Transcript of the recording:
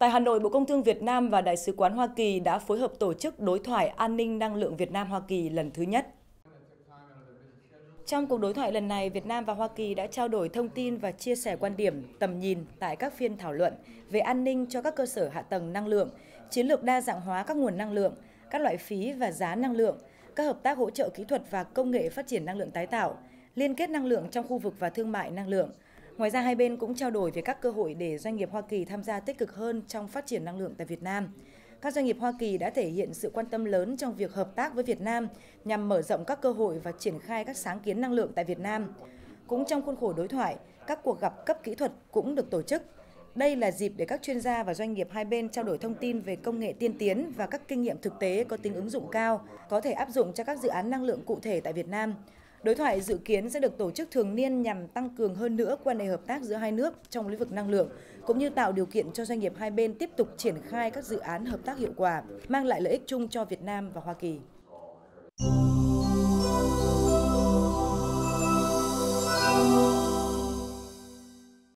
Tại Hà Nội, Bộ Công Thương Việt Nam và Đại sứ quán Hoa Kỳ đã phối hợp tổ chức đối thoại an ninh năng lượng Việt Nam Hoa Kỳ lần thứ nhất. Trong cuộc đối thoại lần này, Việt Nam và Hoa Kỳ đã trao đổi thông tin và chia sẻ quan điểm, tầm nhìn tại các phiên thảo luận về an ninh cho các cơ sở hạ tầng năng lượng, chiến lược đa dạng hóa các nguồn năng lượng, các loại phí và giá năng lượng, các hợp tác hỗ trợ kỹ thuật và công nghệ phát triển năng lượng tái tạo, liên kết năng lượng trong khu vực và thương mại năng lượng – Ngoài ra hai bên cũng trao đổi về các cơ hội để doanh nghiệp Hoa Kỳ tham gia tích cực hơn trong phát triển năng lượng tại Việt Nam. Các doanh nghiệp Hoa Kỳ đã thể hiện sự quan tâm lớn trong việc hợp tác với Việt Nam nhằm mở rộng các cơ hội và triển khai các sáng kiến năng lượng tại Việt Nam. Cũng trong khuôn khổ đối thoại, các cuộc gặp cấp kỹ thuật cũng được tổ chức. Đây là dịp để các chuyên gia và doanh nghiệp hai bên trao đổi thông tin về công nghệ tiên tiến và các kinh nghiệm thực tế có tính ứng dụng cao, có thể áp dụng cho các dự án năng lượng cụ thể tại Việt Nam, Đối thoại dự kiến sẽ được tổ chức thường niên nhằm tăng cường hơn nữa quan hệ hợp tác giữa hai nước trong lĩnh vực năng lượng, cũng như tạo điều kiện cho doanh nghiệp hai bên tiếp tục triển khai các dự án hợp tác hiệu quả, mang lại lợi ích chung cho Việt Nam và Hoa Kỳ.